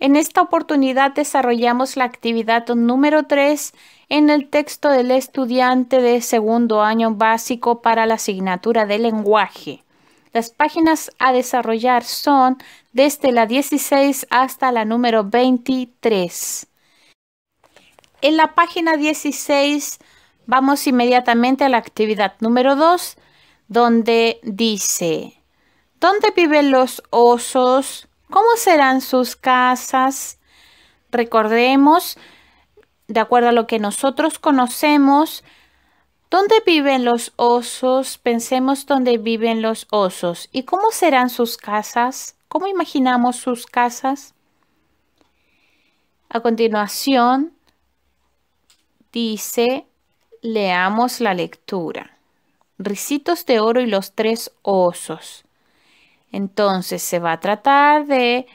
En esta oportunidad desarrollamos la actividad número 3 en el texto del estudiante de segundo año básico para la asignatura de lenguaje. Las páginas a desarrollar son desde la 16 hasta la número 23. En la página 16 vamos inmediatamente a la actividad número 2, donde dice, ¿dónde viven los osos? ¿Cómo serán sus casas? Recordemos, de acuerdo a lo que nosotros conocemos, ¿dónde viven los osos? Pensemos dónde viven los osos. ¿Y cómo serán sus casas? ¿Cómo imaginamos sus casas? A continuación, dice, leamos la lectura. Risitos de oro y los tres osos. Entonces se va a tratar de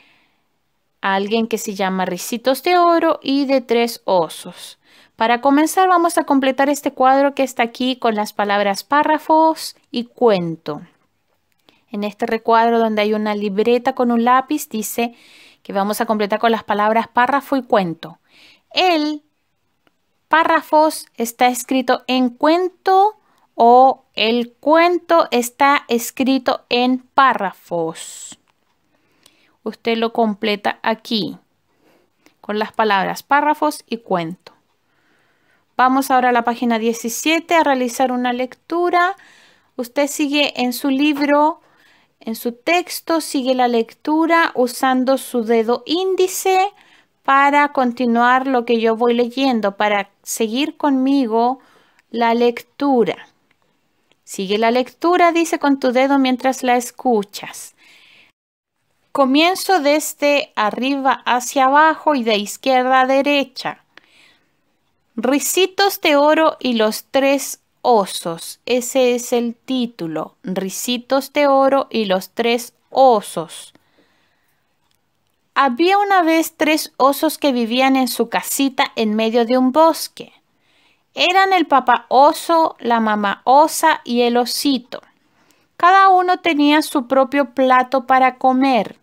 alguien que se llama Risitos de Oro y de tres osos. Para comenzar vamos a completar este cuadro que está aquí con las palabras párrafos y cuento. En este recuadro donde hay una libreta con un lápiz dice que vamos a completar con las palabras párrafo y cuento. El párrafos está escrito en cuento o el cuento está escrito en párrafos. Usted lo completa aquí con las palabras párrafos y cuento. Vamos ahora a la página 17 a realizar una lectura. Usted sigue en su libro, en su texto, sigue la lectura usando su dedo índice para continuar lo que yo voy leyendo, para seguir conmigo la lectura. Sigue la lectura, dice con tu dedo mientras la escuchas. Comienzo desde arriba hacia abajo y de izquierda a derecha. Risitos de oro y los tres osos. Ese es el título. Risitos de oro y los tres osos. Había una vez tres osos que vivían en su casita en medio de un bosque. Eran el papá oso, la mamá osa y el osito. Cada uno tenía su propio plato para comer.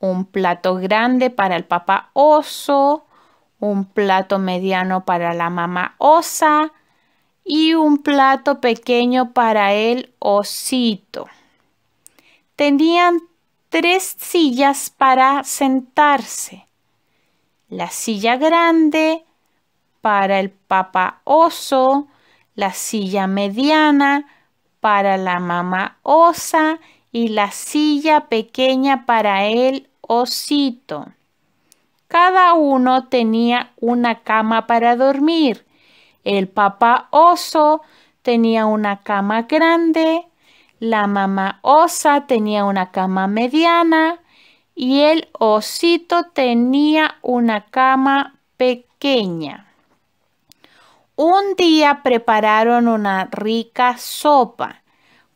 Un plato grande para el papá oso, un plato mediano para la mamá osa y un plato pequeño para el osito. Tenían tres sillas para sentarse. La silla grande, para el papá oso, la silla mediana para la mamá osa y la silla pequeña para el osito. Cada uno tenía una cama para dormir. El papá oso tenía una cama grande, la mamá osa tenía una cama mediana y el osito tenía una cama pequeña. Un día prepararon una rica sopa.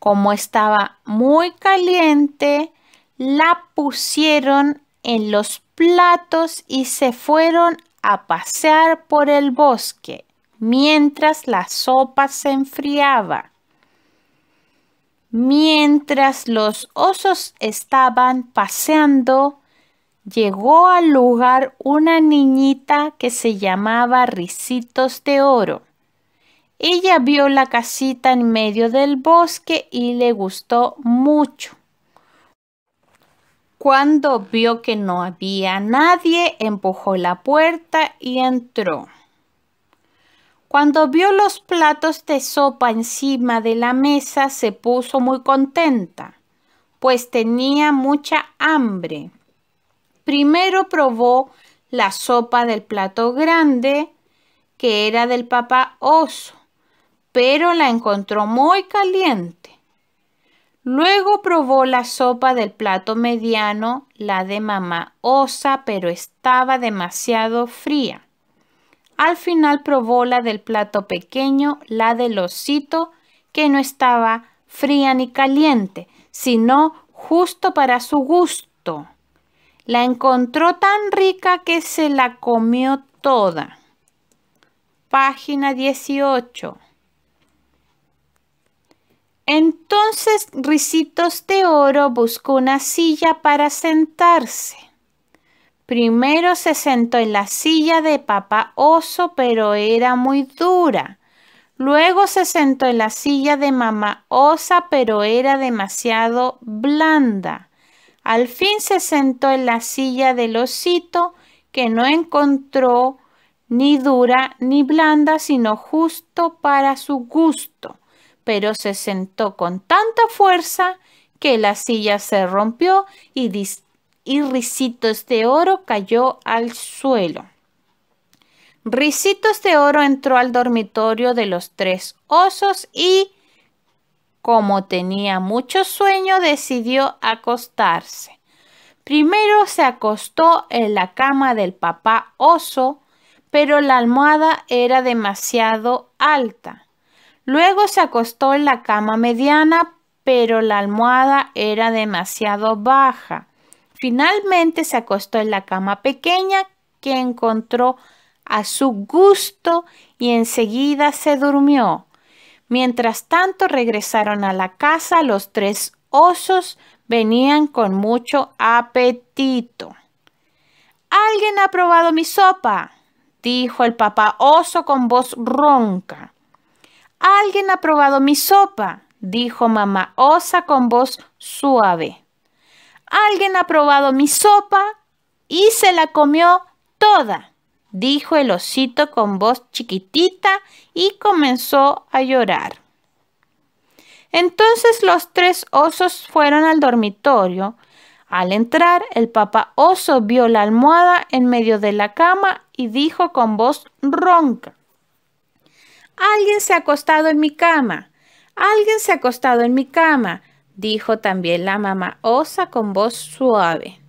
Como estaba muy caliente, la pusieron en los platos y se fueron a pasear por el bosque mientras la sopa se enfriaba. Mientras los osos estaban paseando, llegó al lugar una niñita que se llamaba Risitos de Oro. Ella vio la casita en medio del bosque y le gustó mucho. Cuando vio que no había nadie, empujó la puerta y entró. Cuando vio los platos de sopa encima de la mesa, se puso muy contenta, pues tenía mucha hambre. Primero probó la sopa del plato grande, que era del papá oso, pero la encontró muy caliente. Luego probó la sopa del plato mediano, la de mamá osa, pero estaba demasiado fría. Al final probó la del plato pequeño, la del osito, que no estaba fría ni caliente, sino justo para su gusto. La encontró tan rica que se la comió toda. Página 18. Entonces Ricitos de Oro buscó una silla para sentarse. Primero se sentó en la silla de papá oso, pero era muy dura. Luego se sentó en la silla de mamá osa, pero era demasiado blanda. Al fin se sentó en la silla del osito, que no encontró ni dura ni blanda, sino justo para su gusto, pero se sentó con tanta fuerza que la silla se rompió y, Risitos de Oro cayó al suelo. Risitos de Oro entró al dormitorio de los tres osos y como tenía mucho sueño, decidió acostarse. Primero se acostó en la cama del papá oso, pero la almohada era demasiado alta. Luego se acostó en la cama mediana, pero la almohada era demasiado baja. Finalmente se acostó en la cama pequeña que encontró a su gusto y enseguida se durmió. Mientras tanto regresaron a la casa, los tres osos venían con mucho apetito. ¿Alguien ha probado mi sopa? dijo el papá oso con voz ronca. ¿Alguien ha probado mi sopa? dijo mamá osa con voz suave. ¿Alguien ha probado mi sopa? Y se la comió toda dijo el osito con voz chiquitita y comenzó a llorar. Entonces los tres osos fueron al dormitorio. Al entrar, el papá oso vio la almohada en medio de la cama y dijo con voz ronca. Alguien se ha acostado en mi cama. Alguien se ha acostado en mi cama, dijo también la mamá osa con voz suave.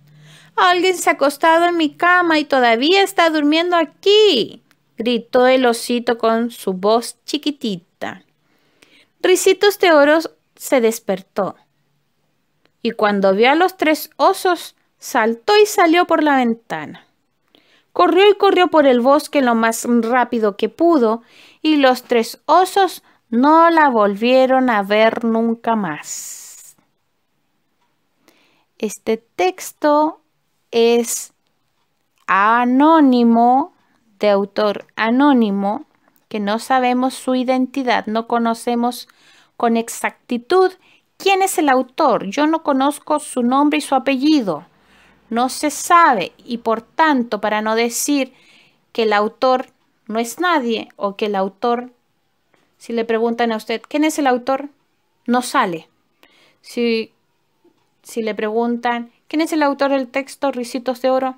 Alguien se ha acostado en mi cama y todavía está durmiendo aquí, gritó el osito con su voz chiquitita. Risitos de Oro se despertó y cuando vio a los tres osos, saltó y salió por la ventana. Corrió y corrió por el bosque lo más rápido que pudo y los tres osos no la volvieron a ver nunca más. Este texto es anónimo, de autor anónimo, que no sabemos su identidad, no conocemos con exactitud quién es el autor. Yo no conozco su nombre y su apellido. No se sabe y por tanto, para no decir que el autor no es nadie o que el autor, si le preguntan a usted, ¿quién es el autor? No sale. Si, si le preguntan, ¿Quién es el autor del texto Risitos de Oro?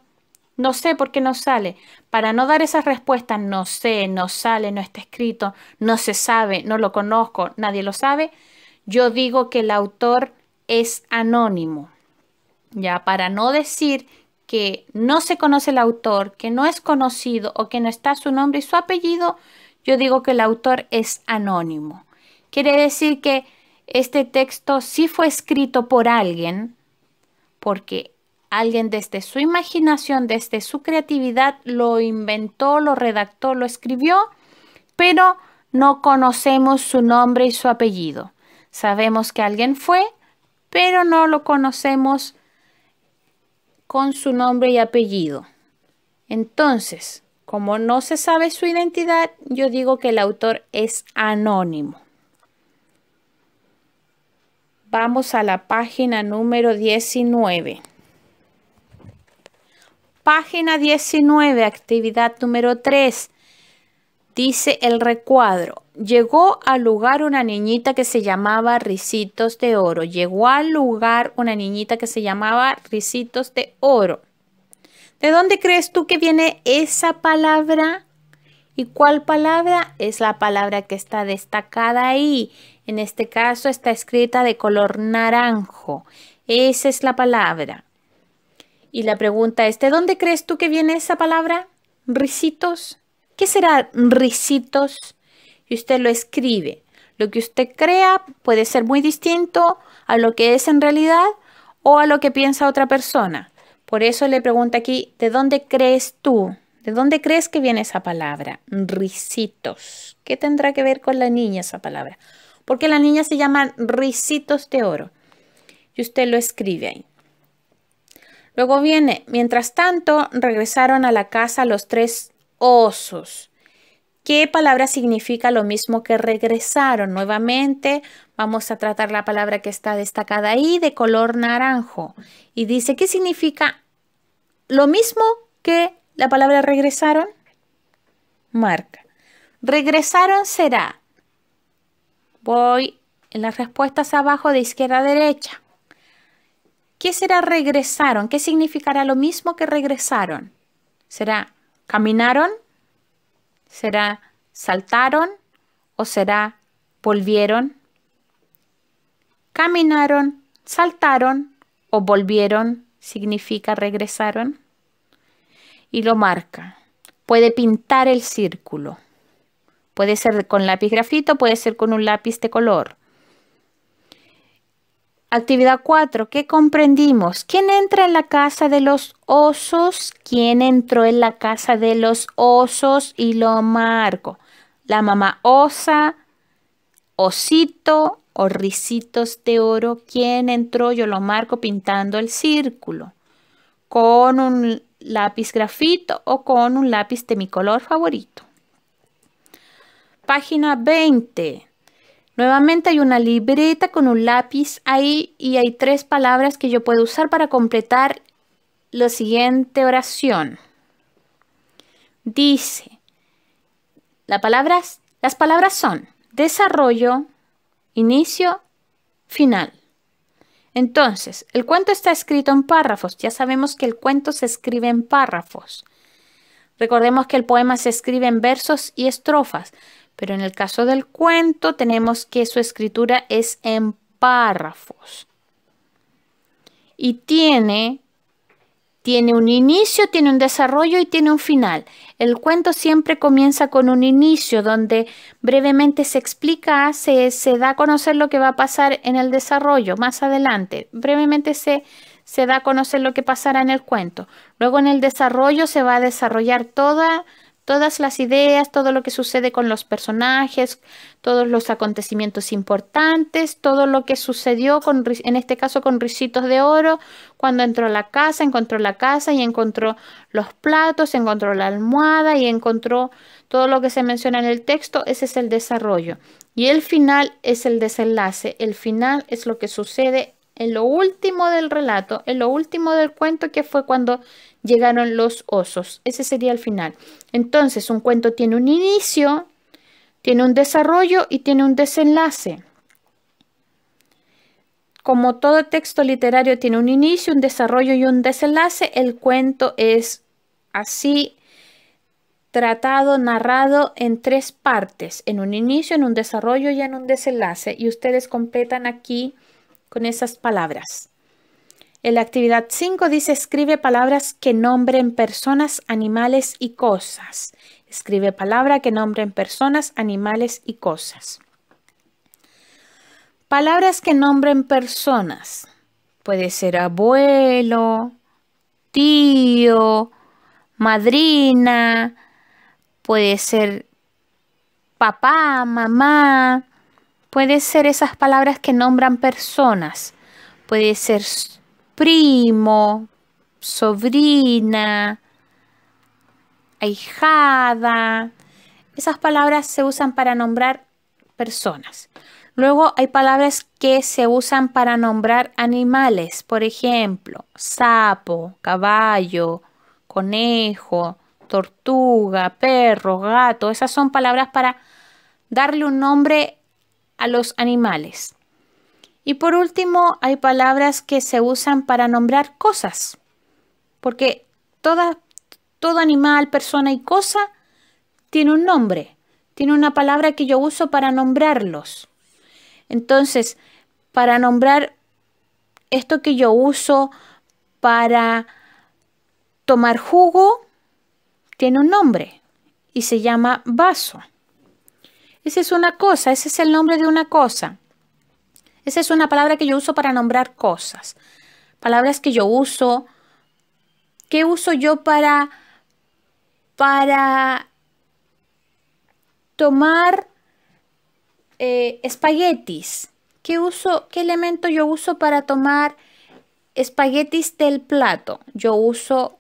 No sé por qué no sale. Para no dar esas respuestas, no sé, no sale, no está escrito, no se sabe, no lo conozco, nadie lo sabe, yo digo que el autor es anónimo. Ya, para no decir que no se conoce el autor, que no es conocido o que no está su nombre y su apellido, yo digo que el autor es anónimo. Quiere decir que este texto sí fue escrito por alguien, porque alguien desde su imaginación, desde su creatividad, lo inventó, lo redactó, lo escribió, pero no conocemos su nombre y su apellido. Sabemos que alguien fue, pero no lo conocemos con su nombre y apellido. Entonces, como no se sabe su identidad, yo digo que el autor es anónimo. Vamos a la página número 19. Página 19, actividad número 3. Dice el recuadro. Llegó al lugar una niñita que se llamaba Risitos de Oro. Llegó al lugar una niñita que se llamaba Risitos de Oro. ¿De dónde crees tú que viene esa palabra? ¿Y cuál palabra? Es la palabra que está destacada ahí. En este caso está escrita de color naranjo. Esa es la palabra. Y la pregunta es, ¿de dónde crees tú que viene esa palabra? ¿Risitos? ¿Qué será risitos? Y usted lo escribe. Lo que usted crea puede ser muy distinto a lo que es en realidad o a lo que piensa otra persona. Por eso le pregunto aquí, ¿de dónde crees tú? ¿De dónde crees que viene esa palabra? Risitos. ¿Qué tendrá que ver con la niña esa palabra? Porque la niña se llama risitos de oro. Y usted lo escribe ahí. Luego viene, mientras tanto, regresaron a la casa los tres osos. ¿Qué palabra significa lo mismo que regresaron? Nuevamente vamos a tratar la palabra que está destacada ahí de color naranjo. Y dice, ¿qué significa lo mismo que la palabra regresaron marca. Regresaron será. Voy en las respuestas abajo de izquierda a derecha. ¿Qué será regresaron? ¿Qué significará lo mismo que regresaron? ¿Será caminaron? ¿Será saltaron? ¿O será volvieron? ¿Caminaron? ¿Saltaron? ¿O volvieron? ¿Significa regresaron? y lo marca. Puede pintar el círculo. Puede ser con lápiz grafito, puede ser con un lápiz de color. Actividad 4. ¿Qué comprendimos? ¿Quién entra en la casa de los osos? ¿Quién entró en la casa de los osos? Y lo marco. La mamá osa, osito o risitos de oro. ¿Quién entró? Yo lo marco pintando el círculo con un lápiz grafito o con un lápiz de mi color favorito. Página 20. Nuevamente hay una libreta con un lápiz ahí y hay tres palabras que yo puedo usar para completar la siguiente oración. Dice, las palabras son desarrollo, inicio, final. Entonces, el cuento está escrito en párrafos. Ya sabemos que el cuento se escribe en párrafos. Recordemos que el poema se escribe en versos y estrofas, pero en el caso del cuento tenemos que su escritura es en párrafos. Y tiene tiene un inicio, tiene un desarrollo y tiene un final. El cuento siempre comienza con un inicio donde brevemente se explica, se, da a conocer lo que va a pasar en el desarrollo más adelante. Brevemente se, se da a conocer lo que pasará en el cuento. Luego en el desarrollo se va a desarrollar toda todas las ideas, todo lo que sucede con los personajes, todos los acontecimientos importantes, todo lo que sucedió con, en este caso con Ricitos de Oro, cuando entró a la casa, encontró la casa y encontró los platos, encontró la almohada y encontró todo lo que se menciona en el texto, ese es el desarrollo. Y el final es el desenlace, el final es lo que sucede en lo último del relato, en lo último del cuento, que fue cuando llegaron los osos. Ese sería el final. Entonces, un cuento tiene un inicio, tiene un desarrollo y tiene un desenlace. Como todo texto literario tiene un inicio, un desarrollo y un desenlace, el cuento es así tratado, narrado en tres partes, en un inicio, en un desarrollo y en un desenlace. Y ustedes completan aquí con esas palabras. En la actividad 5 dice escribe palabras que nombren personas, animales y cosas. Escribe palabra que nombren personas, animales y cosas. Palabras que nombren personas. Puede ser abuelo, tío, madrina, puede ser papá, mamá, Puede ser esas palabras que nombran personas. Puede ser primo, sobrina, ahijada. Esas palabras se usan para nombrar personas. Luego hay palabras que se usan para nombrar animales, por ejemplo, sapo, caballo, conejo, tortuga, perro, gato. Esas son palabras para darle un nombre los animales. Y por último, hay palabras que se usan para nombrar cosas, porque toda, todo animal, persona y cosa tiene un nombre, tiene una palabra que yo uso para nombrarlos. Entonces, para nombrar esto que yo uso para tomar jugo, tiene un nombre y se llama vaso. Esa es una cosa, ese es el nombre de una cosa. Esa es una palabra que yo uso para nombrar cosas. Palabras que yo uso. ¿Qué uso yo para, para tomar eh, espaguetis? ¿Qué, uso, ¿Qué elemento yo uso para tomar espaguetis del plato? Yo uso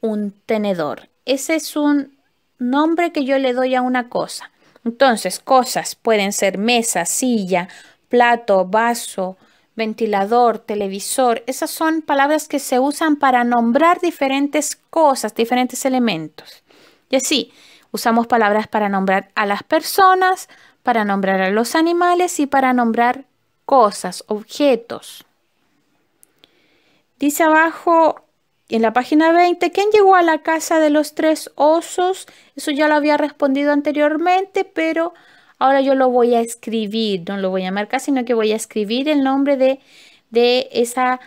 un tenedor. Ese es un nombre que yo le doy a una cosa. Entonces, cosas pueden ser mesa, silla, plato, vaso, ventilador, televisor. Esas son palabras que se usan para nombrar diferentes cosas, diferentes elementos. Y así, usamos palabras para nombrar a las personas, para nombrar a los animales y para nombrar cosas, objetos. Dice abajo en la página 20, ¿quién llegó a la casa de los tres osos? Eso ya lo había respondido anteriormente, pero ahora yo lo voy a escribir, no lo voy a marcar, sino que voy a escribir el nombre de, de esa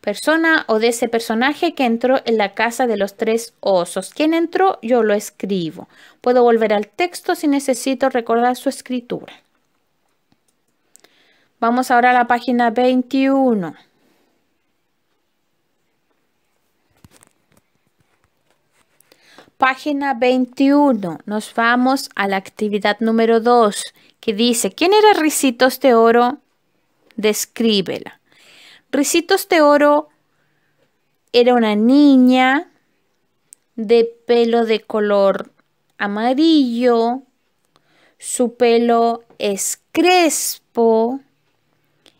persona o de ese personaje que entró en la casa de los tres osos. ¿Quién entró? Yo lo escribo. Puedo volver al texto si necesito recordar su escritura. Vamos ahora a la página 21. página 21 nos vamos a la actividad número 2 que dice, ¿quién era Ricitos de Oro? Descríbela. Ricitos de Oro era una niña de pelo de color amarillo, su pelo es crespo,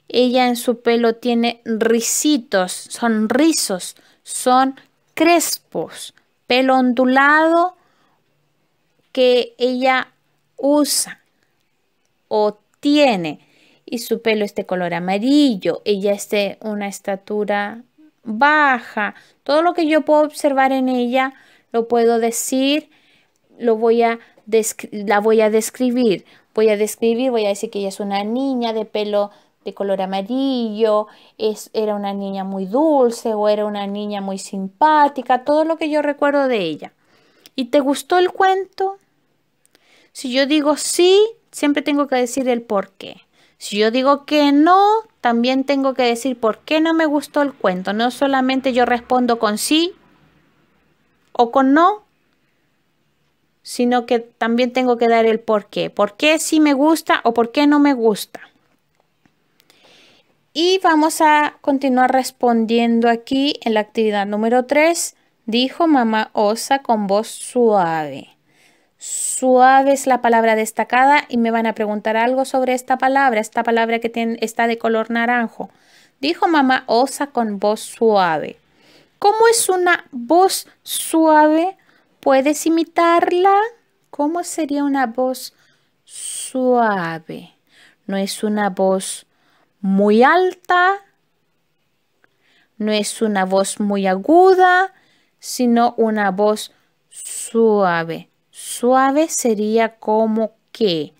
ella en su pelo tiene risitos, son rizos, son crespos. El ondulado que ella usa o tiene y su pelo es de color amarillo, ella es de una estatura baja, todo lo que yo puedo observar en ella lo puedo decir, lo voy a la voy a describir, voy a describir, voy a decir que ella es una niña de pelo de color amarillo, es, era una niña muy dulce o era una niña muy simpática, todo lo que yo recuerdo de ella. ¿Y te gustó el cuento? Si yo digo sí, siempre tengo que decir el por qué. Si yo digo que no, también tengo que decir por qué no me gustó el cuento. No solamente yo respondo con sí o con no, sino que también tengo que dar el por qué. ¿Por qué sí me gusta o por qué no me gusta? Y vamos a continuar respondiendo aquí en la actividad número 3. Dijo mamá osa con voz suave. Suave es la palabra destacada y me van a preguntar algo sobre esta palabra, esta palabra que tiene, está de color naranjo. Dijo mamá osa con voz suave. ¿Cómo es una voz suave? ¿Puedes imitarla? ¿Cómo sería una voz suave? No es una voz muy alta, no es una voz muy aguda, sino una voz suave. Suave sería como que.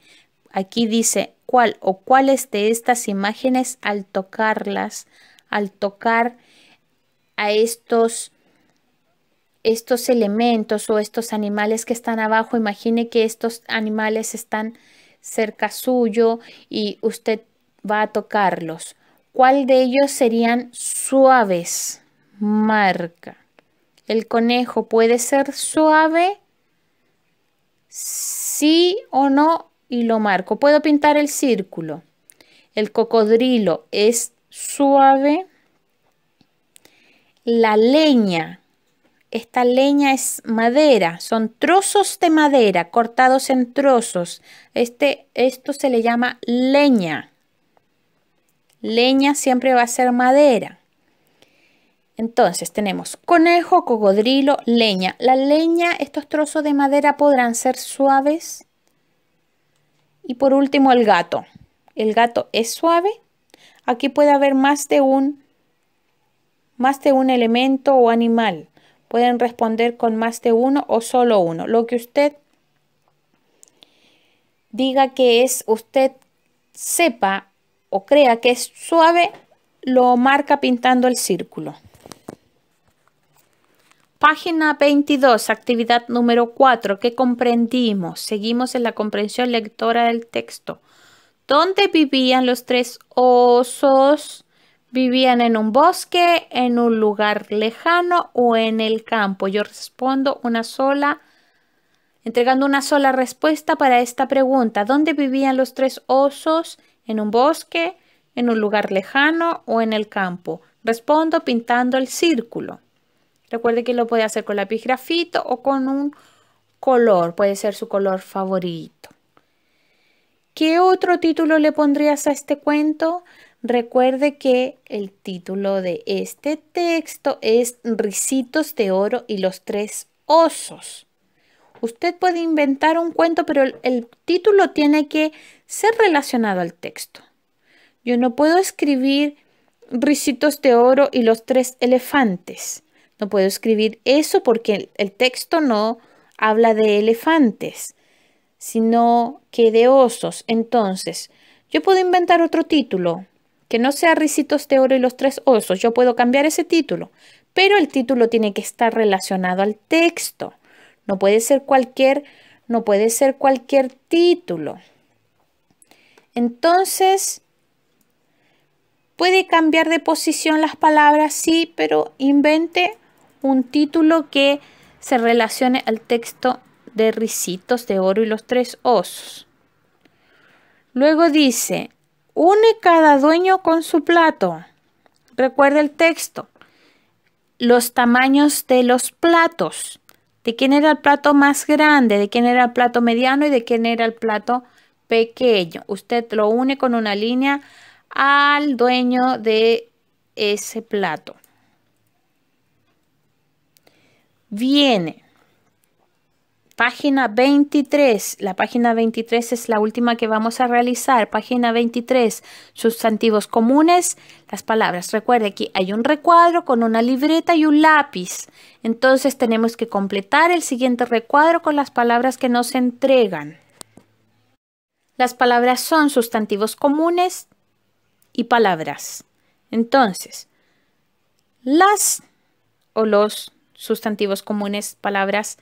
Aquí dice cuál o cuáles de estas imágenes al tocarlas, al tocar a estos estos elementos o estos animales que están abajo, imagine que estos animales están cerca suyo y usted va a tocarlos. ¿Cuál de ellos serían suaves? Marca. ¿El conejo puede ser suave? Sí o no y lo marco. ¿Puedo pintar el círculo? El cocodrilo es suave. La leña. Esta leña es madera, son trozos de madera cortados en trozos. Este, esto se le llama leña leña siempre va a ser madera. Entonces tenemos conejo, cocodrilo, leña. La leña, estos trozos de madera podrán ser suaves. Y por último el gato. El gato es suave. Aquí puede haber más de un, más de un elemento o animal. Pueden responder con más de uno o solo uno. Lo que usted diga que es, usted sepa o crea que es suave, lo marca pintando el círculo. Página 22, actividad número 4, ¿qué comprendimos? Seguimos en la comprensión lectora del texto. ¿Dónde vivían los tres osos? ¿Vivían en un bosque, en un lugar lejano o en el campo? Yo respondo una sola, entregando una sola respuesta para esta pregunta. ¿Dónde vivían los tres osos? en un bosque, en un lugar lejano o en el campo. Respondo pintando el círculo. Recuerde que lo puede hacer con lápiz grafito o con un color, puede ser su color favorito. ¿Qué otro título le pondrías a este cuento? Recuerde que el título de este texto es Risitos de Oro y los Tres Osos. Usted puede inventar un cuento, pero el, título tiene que ser relacionado al texto. Yo no puedo escribir Ricitos de Oro y los tres elefantes. No puedo escribir eso porque el, el texto no habla de elefantes, sino que de osos. Entonces, yo puedo inventar otro título que no sea Ricitos de Oro y los tres osos. Yo puedo cambiar ese título, pero el título tiene que estar relacionado al texto. No puede ser cualquier, no puede ser cualquier título. Entonces, puede cambiar de posición las palabras, sí, pero invente un título que se relacione al texto de Ricitos de Oro y los Tres Osos. Luego dice, une cada dueño con su plato. Recuerda el texto. Los tamaños de los platos de quién era el plato más grande, de quién era el plato mediano y de quién era el plato pequeño. Usted lo une con una línea al dueño de ese plato. Viene. Página 23, la página 23 es la última que vamos a realizar. Página 23, sustantivos comunes, las palabras. Recuerde, que hay un recuadro con una libreta y un lápiz. Entonces tenemos que completar el siguiente recuadro con las palabras que nos entregan. Las palabras son sustantivos comunes y palabras. Entonces, las o los sustantivos comunes, palabras,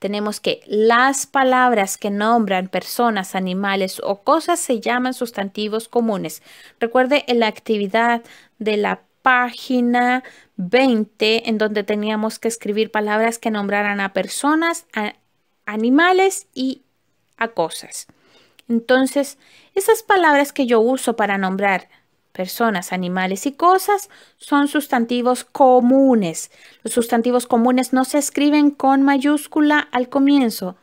tenemos que las palabras que nombran personas, animales o cosas se llaman sustantivos comunes. Recuerde en la actividad de la página 20 en donde teníamos que escribir palabras que nombraran a personas, a animales y a cosas. Entonces, esas palabras que yo uso para nombrar personas, animales y cosas son sustantivos comunes. Los sustantivos comunes no se escriben con mayúscula al comienzo,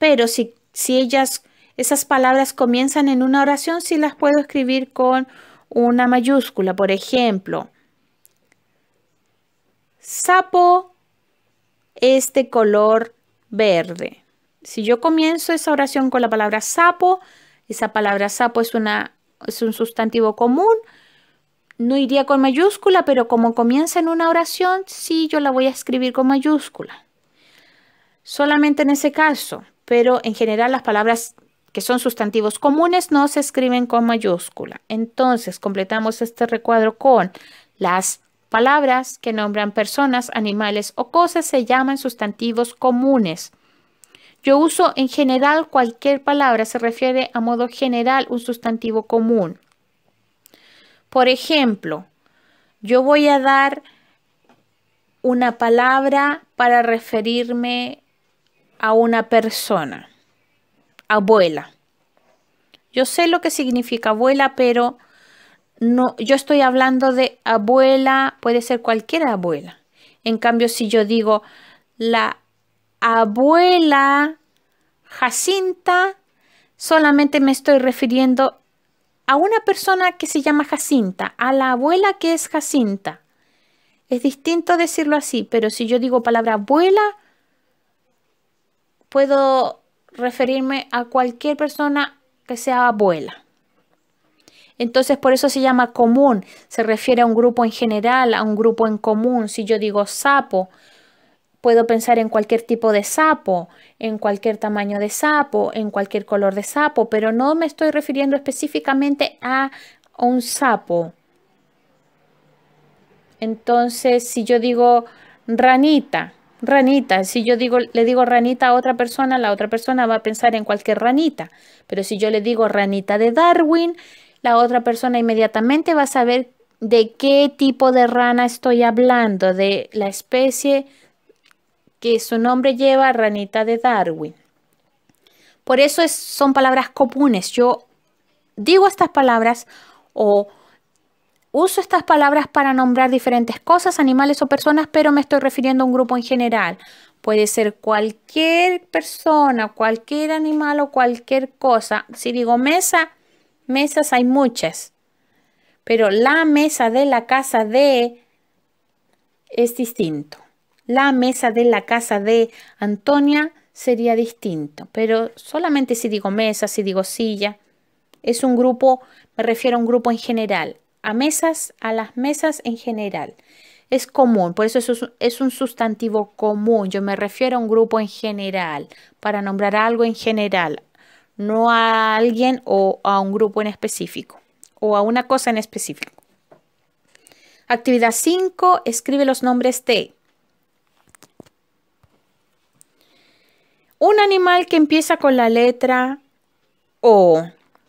pero si, si ellas, esas palabras comienzan en una oración, sí las puedo escribir con una mayúscula. Por ejemplo, sapo es de color verde. Si yo comienzo esa oración con la palabra sapo, esa palabra sapo es una es un sustantivo común, no iría con mayúscula, pero como comienza en una oración, sí yo la voy a escribir con mayúscula. Solamente en ese caso, pero en general las palabras que son sustantivos comunes no se escriben con mayúscula. Entonces completamos este recuadro con las palabras que nombran personas, animales o cosas se llaman sustantivos comunes. Yo uso en general cualquier palabra, se refiere a modo general un sustantivo común. Por ejemplo, yo voy a dar una palabra para referirme a una persona, abuela. Yo sé lo que significa abuela, pero no, yo estoy hablando de abuela, puede ser cualquier abuela. En cambio, si yo digo la abuela Jacinta, solamente me estoy refiriendo a una persona que se llama Jacinta, a la abuela que es Jacinta. Es distinto decirlo así, pero si yo digo palabra abuela, puedo referirme a cualquier persona que sea abuela. Entonces, por eso se llama común. Se refiere a un grupo en general, a un grupo en común. Si yo digo sapo, Puedo pensar en cualquier tipo de sapo, en cualquier tamaño de sapo, en cualquier color de sapo, pero no me estoy refiriendo específicamente a un sapo. Entonces, si yo digo ranita, ranita, si yo digo, le digo ranita a otra persona, la otra persona va a pensar en cualquier ranita. Pero si yo le digo ranita de Darwin, la otra persona inmediatamente va a saber de qué tipo de rana estoy hablando, de la especie que su nombre lleva ranita de Darwin. Por eso son palabras comunes. Yo digo estas palabras o uso estas palabras para nombrar diferentes cosas, animales o personas, pero me estoy refiriendo a un grupo en general. Puede ser cualquier persona, cualquier animal o cualquier cosa. Si digo mesa, mesas hay muchas. Pero la mesa de la casa de es distinto la mesa de la casa de Antonia sería distinto. Pero solamente si digo mesa, si digo silla, es un grupo, me refiero a un grupo en general, a mesas, a las mesas en general. Es común, por eso es un sustantivo común. Yo me refiero a un grupo en general, para nombrar algo en general, no a alguien o a un grupo en específico o a una cosa en específico. Actividad 5. Escribe los nombres de Un animal que empieza con la letra O.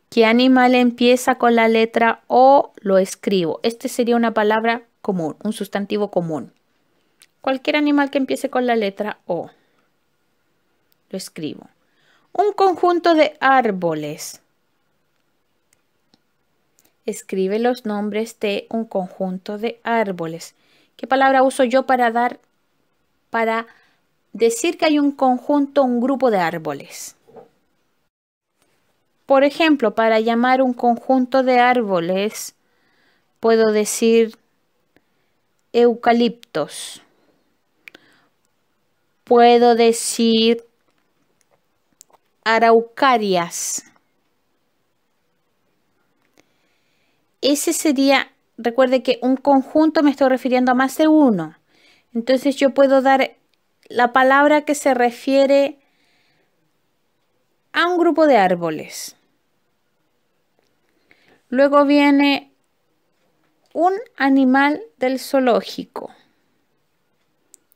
¿Qué animal empieza con la letra O? Lo escribo. Este sería una palabra común, un sustantivo común. Cualquier animal que empiece con la letra O. Lo escribo. Un conjunto de árboles. Escribe los nombres de un conjunto de árboles. ¿Qué palabra uso yo para dar, para decir que hay un conjunto, un grupo de árboles. Por ejemplo, para llamar un conjunto de árboles, puedo decir eucaliptos. Puedo decir araucarias. Ese sería, recuerde que un conjunto me estoy refiriendo a más de uno. Entonces yo puedo dar la palabra que se refiere a un grupo de árboles. Luego viene un animal del zoológico.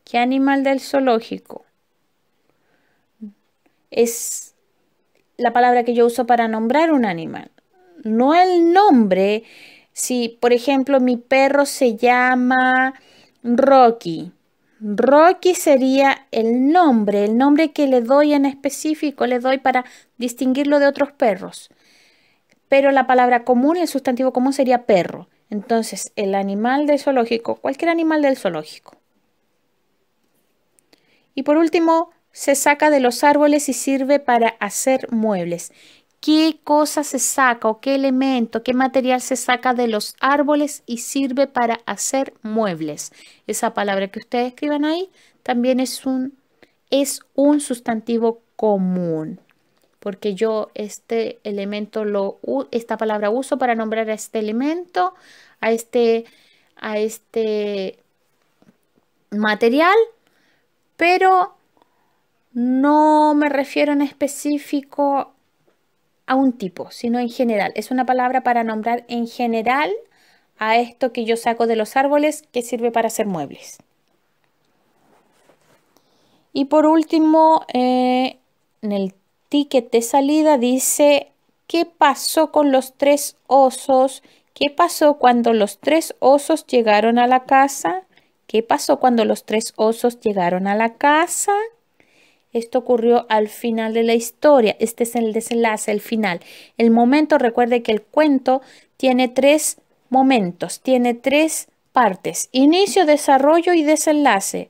¿Qué animal del zoológico? Es la palabra que yo uso para nombrar un animal. No el nombre. Si, por ejemplo, mi perro se llama Rocky Rocky sería el nombre, el nombre que le doy en específico, le doy para distinguirlo de otros perros. Pero la palabra común, el sustantivo común sería perro. Entonces, el animal del zoológico, cualquier animal del zoológico. Y por último, se saca de los árboles y sirve para hacer muebles qué cosa se saca o qué elemento, qué material se saca de los árboles y sirve para hacer muebles. Esa palabra que ustedes escriban ahí también es un, es un sustantivo común, porque yo este elemento lo esta palabra uso para nombrar a este elemento, a este a este material, pero no me refiero en específico a un tipo, sino en general. Es una palabra para nombrar en general a esto que yo saco de los árboles que sirve para hacer muebles. Y por último, eh, en el ticket de salida dice, ¿qué pasó con los tres osos? ¿Qué pasó cuando los tres osos llegaron a la casa? ¿Qué pasó cuando los tres osos llegaron a la casa? Esto ocurrió al final de la historia. Este es el desenlace, el final. El momento, recuerde que el cuento tiene tres momentos, tiene tres partes. Inicio, desarrollo y desenlace.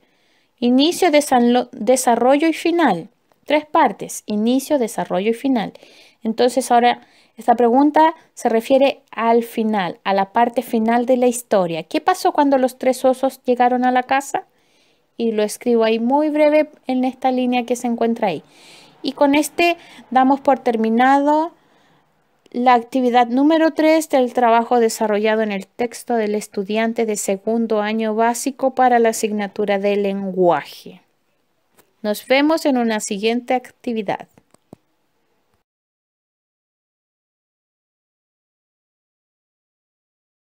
Inicio, desarrollo y final. Tres partes, inicio, desarrollo y final. Entonces ahora esta pregunta se refiere al final, a la parte final de la historia. ¿Qué pasó cuando los tres osos llegaron a la casa? y lo escribo ahí muy breve en esta línea que se encuentra ahí. Y con este damos por terminado la actividad número 3 del trabajo desarrollado en el texto del estudiante de segundo año básico para la asignatura de lenguaje. Nos vemos en una siguiente actividad.